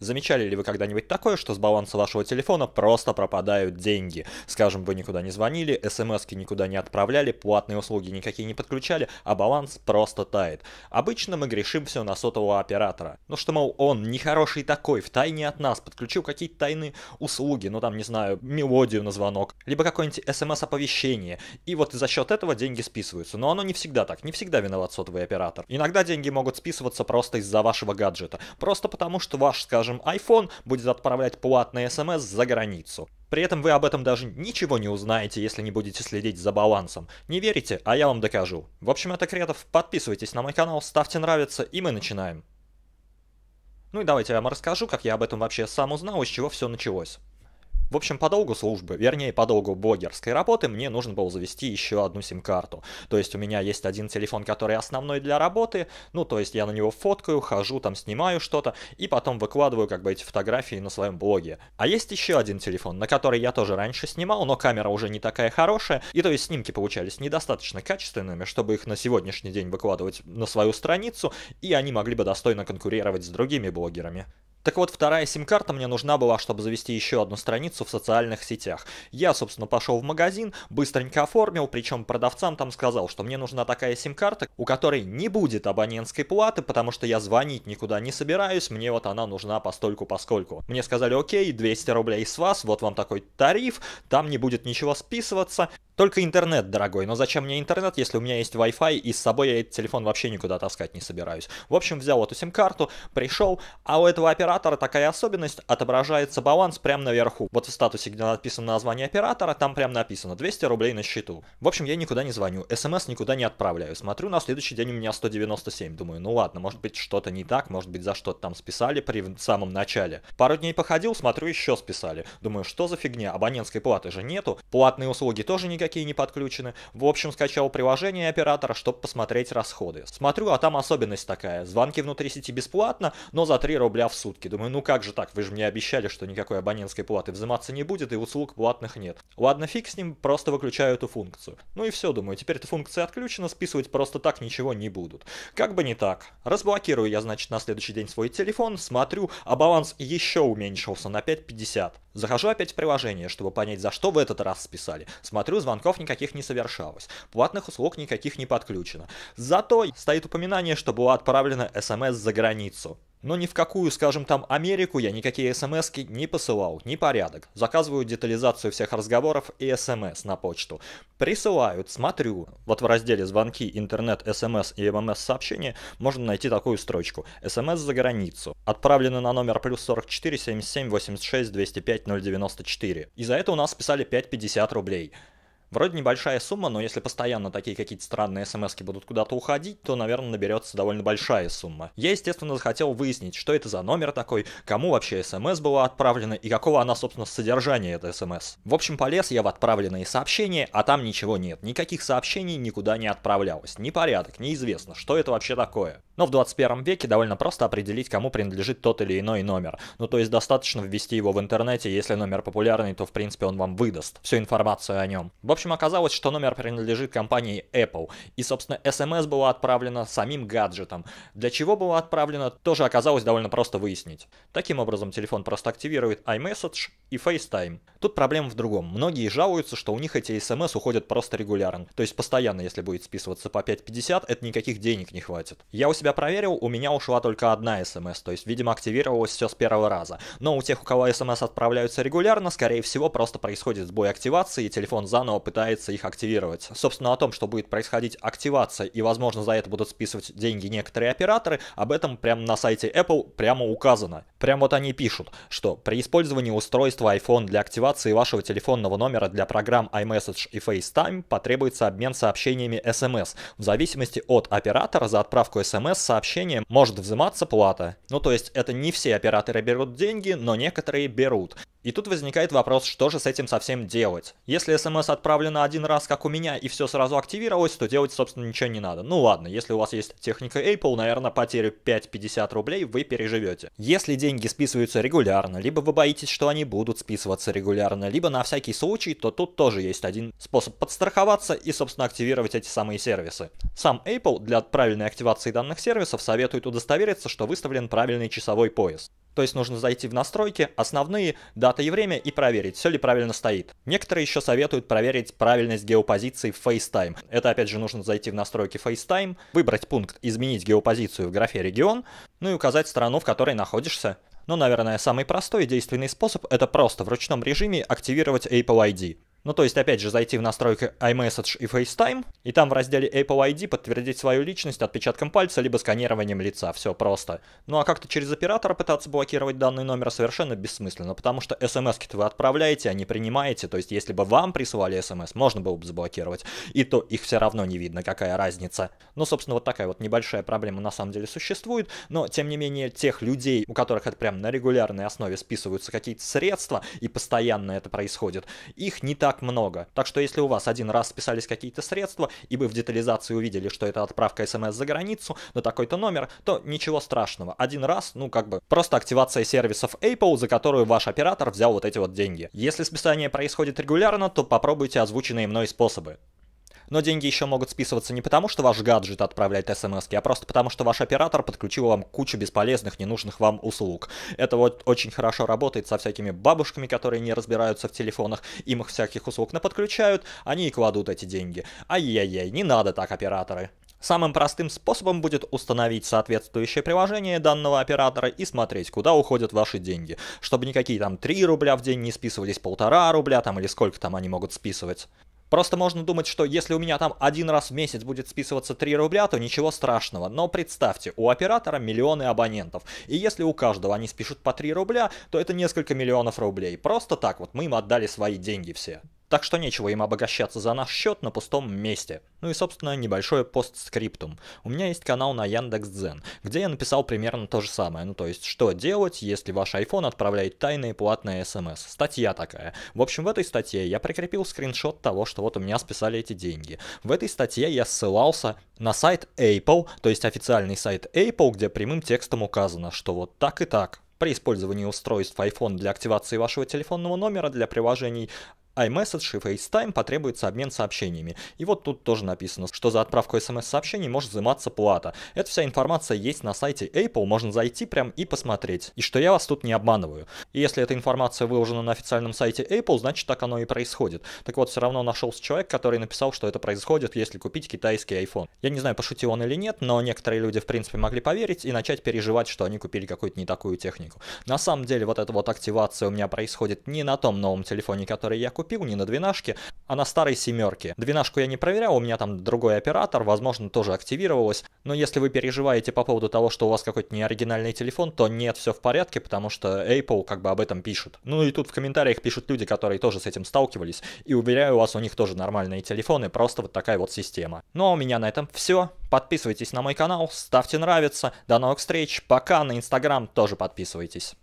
Замечали ли вы когда-нибудь такое, что с баланса вашего телефона просто пропадают деньги? Скажем, вы никуда не звонили, смс-ки никуда не отправляли, платные услуги никакие не подключали, а баланс просто тает. Обычно мы грешим все на сотового оператора. Ну что, мол, он нехороший такой, в тайне от нас, подключил какие-то тайные услуги, ну там, не знаю, мелодию на звонок, либо какое-нибудь смс-оповещение, и вот за счет этого деньги списываются. Но оно не всегда так, не всегда виноват сотовый оператор. Иногда деньги могут списываться просто из-за вашего гаджета, просто потому что ваш, скажем, скажем, iPhone будет отправлять платные смс за границу. При этом вы об этом даже ничего не узнаете, если не будете следить за балансом. Не верите? А я вам докажу. В общем, это Кретов. Подписывайтесь на мой канал, ставьте нравится, и мы начинаем. Ну и давайте я вам расскажу, как я об этом вообще сам узнал и с чего все началось. В общем, по долгу службы, вернее, по долгу блогерской работы мне нужно было завести еще одну сим-карту. То есть у меня есть один телефон, который основной для работы, ну, то есть я на него фоткаю, хожу, там снимаю что-то, и потом выкладываю как бы эти фотографии на своем блоге. А есть еще один телефон, на который я тоже раньше снимал, но камера уже не такая хорошая, и то есть снимки получались недостаточно качественными, чтобы их на сегодняшний день выкладывать на свою страницу, и они могли бы достойно конкурировать с другими блогерами. Так вот, вторая сим-карта мне нужна была, чтобы завести еще одну страницу в социальных сетях. Я, собственно, пошел в магазин, быстренько оформил, причем продавцам там сказал, что мне нужна такая сим-карта, у которой не будет абонентской платы, потому что я звонить никуда не собираюсь, мне вот она нужна постольку-поскольку. Мне сказали, окей, 200 рублей с вас, вот вам такой тариф, там не будет ничего списываться, только интернет, дорогой, но зачем мне интернет, если у меня есть Wi-Fi и с собой я этот телефон вообще никуда таскать не собираюсь. В общем, взял эту сим-карту, пришел, а у этого оператора такая особенность, отображается баланс прямо наверху. Вот в статусе, где написано название оператора, там прямо написано 200 рублей на счету. В общем, я никуда не звоню, смс никуда не отправляю, смотрю, на следующий день у меня 197, думаю, ну ладно, может быть что-то не так, может быть за что-то там списали при самом начале. Пару дней походил, смотрю, еще списали. Думаю, что за фигня, абонентской платы же нету, платные услуги тоже никакие какие не подключены. В общем, скачал приложение оператора, чтобы посмотреть расходы. Смотрю, а там особенность такая. Звонки внутри сети бесплатно, но за 3 рубля в сутки. Думаю, ну как же так, вы же мне обещали, что никакой абонентской платы взиматься не будет и услуг платных нет. Ладно, фиг с ним, просто выключаю эту функцию. Ну и все, думаю, теперь эта функция отключена, списывать просто так ничего не будут. Как бы не так. Разблокирую я, значит, на следующий день свой телефон, смотрю, а баланс еще уменьшился на 5,50. Захожу опять в приложение, чтобы понять, за что в этот раз списали. Смотрю, звонки звонков никаких не совершалось, платных услуг никаких не подключено. Зато стоит упоминание, что было отправлено СМС за границу. Но ни в какую, скажем там, Америку я никакие смс не посылал, ни порядок. Заказываю детализацию всех разговоров и смс на почту. Присылают, смотрю. Вот в разделе «Звонки, интернет, смс и ммс-сообщения» можно найти такую строчку. «СМС за границу». Отправлено на номер плюс 44 77 86 205 094. И за это у нас списали 5,50 рублей. Вроде небольшая сумма, но если постоянно такие какие-то странные смс будут куда-то уходить, то, наверное, наберется довольно большая сумма. Я, естественно, захотел выяснить, что это за номер такой, кому вообще смс было отправлено и какого она, собственно, содержания эта смс. В общем, полез я в отправленные сообщения, а там ничего нет. Никаких сообщений никуда не отправлялось. Ни порядок, неизвестно, что это вообще такое. Но в 21 веке довольно просто определить, кому принадлежит тот или иной номер. Ну то есть достаточно ввести его в интернете, если номер популярный, то в принципе он вам выдаст всю информацию о нем. В общем, оказалось, что номер принадлежит компании Apple. И, собственно, SMS было отправлено самим гаджетом. Для чего было отправлено? тоже оказалось довольно просто выяснить. Таким образом, телефон просто активирует iMessage и FaceTime. Тут проблема в другом. Многие жалуются, что у них эти SMS уходят просто регулярно. То есть постоянно, если будет списываться по 5.50, это никаких денег не хватит. Я у себя себя проверил, у меня ушла только одна смс, эм то есть, видимо, активировалось все с первого раза. Но у тех, у кого смс эм отправляются регулярно, скорее всего, просто происходит сбой активации, и телефон заново пытается их активировать. Собственно, о том, что будет происходить активация, и, возможно, за это будут списывать деньги некоторые операторы, об этом прямо на сайте Apple прямо указано. Прям вот они пишут, что при использовании устройства iPhone для активации вашего телефонного номера для программ iMessage и FaceTime потребуется обмен сообщениями SMS. Эм В зависимости от оператора за отправку SMS сообщения может взиматься плата. Ну то есть это не все операторы берут деньги, но некоторые берут. И тут возникает вопрос, что же с этим совсем делать? Если смс отправлена один раз, как у меня, и все сразу активировалось, то делать, собственно, ничего не надо. Ну ладно, если у вас есть техника Apple, наверное, потерю 5-50 рублей вы переживете. Если деньги списываются регулярно, либо вы боитесь, что они будут списываться регулярно, либо на всякий случай, то тут тоже есть один способ подстраховаться и, собственно, активировать эти самые сервисы. Сам Apple для правильной активации данных мобильных сервисов советуют удостовериться, что выставлен правильный часовой пояс. То есть нужно зайти в настройки, основные, дата и время и проверить, все ли правильно стоит. Некоторые еще советуют проверить правильность геопозиции в FaceTime. Это опять же нужно зайти в настройки FaceTime, выбрать пункт «Изменить геопозицию» в графе «Регион», ну и указать страну, в которой находишься. Но, наверное, самый простой и действенный способ – это просто в ручном режиме активировать Apple ID. Ну, то есть, опять же, зайти в настройки iMessage и FaceTime, и там в разделе Apple ID подтвердить свою личность отпечатком пальца либо сканированием лица, все просто. Ну, а как-то через оператора пытаться блокировать данный номер совершенно бессмысленно, потому что смс-ки вы отправляете, а не принимаете, то есть, если бы вам присылали смс, можно было бы заблокировать, и то их все равно не видно, какая разница. Ну, собственно, вот такая вот небольшая проблема на самом деле существует, но, тем не менее, тех людей, у которых это прям на регулярной основе списываются какие-то средства, и постоянно это происходит, их не так так много. Так что если у вас один раз списались какие-то средства, и вы в детализации увидели, что это отправка смс за границу на такой-то номер, то ничего страшного. Один раз, ну как бы, просто активация сервисов Apple, за которую ваш оператор взял вот эти вот деньги. Если списание происходит регулярно, то попробуйте озвученные мной способы. Но деньги еще могут списываться не потому, что ваш гаджет отправляет смс а просто потому, что ваш оператор подключил вам кучу бесполезных, ненужных вам услуг. Это вот очень хорошо работает со всякими бабушками, которые не разбираются в телефонах, им их всяких услуг наподключают, они и кладут эти деньги. Ай-яй-яй, не надо так, операторы. Самым простым способом будет установить соответствующее приложение данного оператора и смотреть, куда уходят ваши деньги, чтобы никакие там 3 рубля в день не списывались, полтора рубля там или сколько там они могут списывать. Просто можно думать, что если у меня там один раз в месяц будет списываться 3 рубля, то ничего страшного. Но представьте, у оператора миллионы абонентов. И если у каждого они спишут по 3 рубля, то это несколько миллионов рублей. Просто так вот мы им отдали свои деньги все так что нечего им обогащаться за наш счет на пустом месте. Ну и, собственно, небольшое постскриптум. У меня есть канал на Яндекс.Дзен, где я написал примерно то же самое, ну то есть, что делать, если ваш iPhone отправляет тайные платные смс. Статья такая. В общем, в этой статье я прикрепил скриншот того, что вот у меня списали эти деньги. В этой статье я ссылался на сайт Apple, то есть официальный сайт Apple, где прямым текстом указано, что вот так и так при использовании устройств iPhone для активации вашего телефонного номера для приложений iMessage и FaceTime потребуется обмен сообщениями. И вот тут тоже написано, что за отправку смс-сообщений может взиматься плата. Эта вся информация есть на сайте Apple, можно зайти прям и посмотреть. И что я вас тут не обманываю. И если эта информация выложена на официальном сайте Apple, значит так оно и происходит. Так вот, все равно нашелся человек, который написал, что это происходит, если купить китайский iPhone. Я не знаю, пошутил он или нет, но некоторые люди в принципе могли поверить и начать переживать, что они купили какую-то не такую технику. На самом деле, вот эта вот активация у меня происходит не на том новом телефоне, который я купил, купил, не на двенашке, а на старой семерке. Двенашку я не проверял, у меня там другой оператор, возможно, тоже активировалось. Но если вы переживаете по поводу того, что у вас какой-то неоригинальный телефон, то нет, все в порядке, потому что Apple как бы об этом пишет. Ну и тут в комментариях пишут люди, которые тоже с этим сталкивались. И уверяю вас, у них тоже нормальные телефоны, просто вот такая вот система. Ну а у меня на этом все. Подписывайтесь на мой канал, ставьте нравится. До новых встреч. Пока на Инстаграм тоже подписывайтесь.